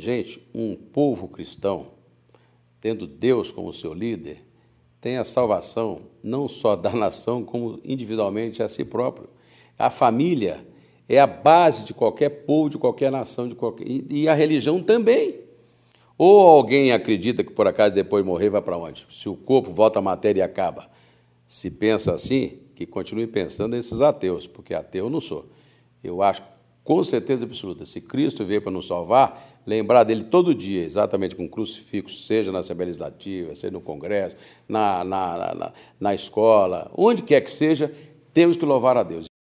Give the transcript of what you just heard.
Gente, um povo cristão, tendo Deus como seu líder, tem a salvação não só da nação, como individualmente a si próprio. A família é a base de qualquer povo, de qualquer nação, de qualquer... e a religião também. Ou alguém acredita que por acaso depois morrer vai para onde? Se o corpo volta à matéria e acaba. Se pensa assim, que continue pensando nesses ateus, porque ateu eu não sou. Eu acho que com certeza absoluta, se Cristo veio para nos salvar, lembrar dele todo dia, exatamente com crucifixo, seja na Assembleia Legislativa, seja no Congresso, na, na, na, na escola, onde quer que seja, temos que louvar a Deus.